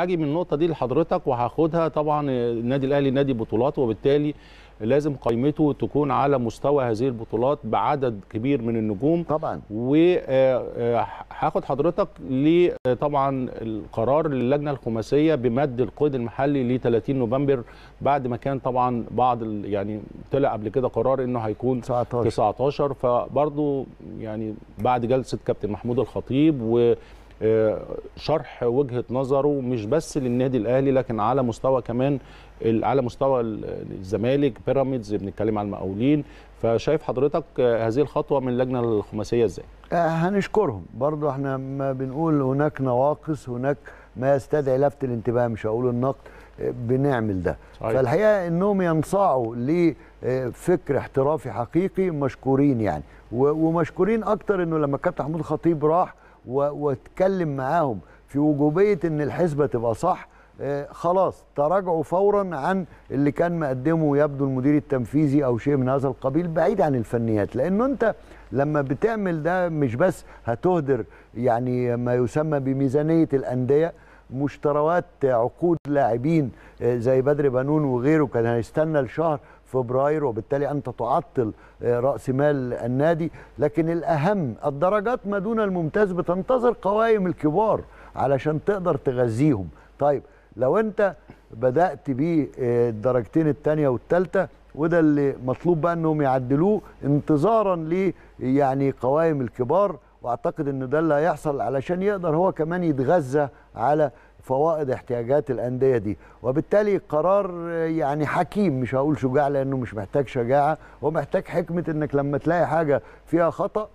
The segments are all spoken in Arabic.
هاجي من النقطه دي لحضرتك وهاخدها طبعا النادي الاهلي نادي بطولات وبالتالي لازم قيمته تكون على مستوى هذه البطولات بعدد كبير من النجوم طبعا وهاخد آه، آه، حضرتك لطبعا آه، القرار للجنه الخماسيه بمد القيد المحلي ل 30 نوفمبر بعد ما كان طبعا بعض يعني طلع قبل كده قرار انه هيكون 19 19 فبرضه يعني بعد جلسه كابتن محمود الخطيب و آه، شرح وجهه نظره مش بس للنادي الاهلي لكن على مستوى كمان على مستوى الزمالك بيراميدز بنتكلم على المقاولين فشايف حضرتك آه، هذه الخطوه من اللجنه الخماسيه ازاي؟ آه، هنشكرهم برضو احنا ما بنقول هناك نواقص هناك ما يستدعي لفت الانتباه مش هقول النقد بنعمل ده صحيح. فالحقيقه انهم ينصاعوا لفكر احترافي حقيقي مشكورين يعني ومشكورين اكتر انه لما كابتن محمود خطيب راح واتكلم معاهم في وجوبيه ان الحسبه تبقى صح آه، خلاص تراجعوا فورا عن اللي كان مقدمه يبدو المدير التنفيذي او شيء من هذا القبيل بعيد عن الفنيات لانه انت لما بتعمل ده مش بس هتهدر يعني ما يسمى بميزانيه الانديه مشتروات عقود لاعبين آه، زي بدر بنون وغيره كان هيستنى الشهر فبراير وبالتالي أنت تعطل آه، رأس مال النادي لكن الأهم الدرجات ما دون الممتاز بتنتظر قوائم الكبار علشان تقدر تغذيهم طيب لو أنت بدأت بالدرجتين الثانية والثالثة وده اللي مطلوب بقى أنهم يعدلوه انتظارا ل يعني قوائم الكبار واعتقد ان ده اللي هيحصل علشان يقدر هو كمان يتغذى على فوائد احتياجات الانديه دي وبالتالي قرار يعني حكيم مش هقول شجاع لانه مش محتاج شجاعه ومحتاج حكمه انك لما تلاقي حاجه فيها خطا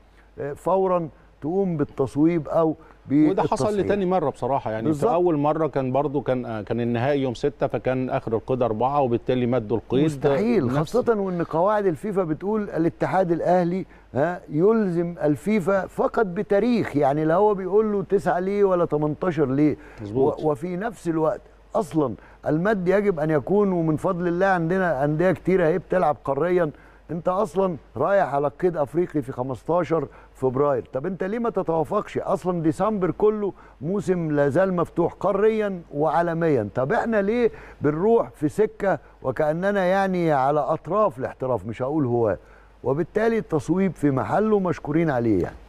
فورا تقوم بالتصويب او وده حصل لتاني مره بصراحه يعني بالزبط. في اول مره كان برضو كان آه، كان النهائي يوم ستة فكان اخر القيد أربعة وبالتالي مدوا القيد مستحيل خاصه وان قواعد الفيفا بتقول الاتحاد الاهلي ها يلزم الفيفا فقط بتاريخ يعني لا هو بيقول له 9 ليه ولا 18 ليه مزبوط. وفي نفس الوقت اصلا المد يجب ان يكون ومن فضل الله عندنا انديه كتيره اهي بتلعب قاريا انت اصلا رايح على القيد افريقي في 15 فبراير طب انت ليه ما تتوافقش اصلا ديسمبر كله موسم لازال مفتوح قاريا وعالميا طب احنا ليه بنروح في سكه وكاننا يعني على اطراف الاحتراف مش هقول هواه وبالتالي التصويب في محله مشكورين عليه يعني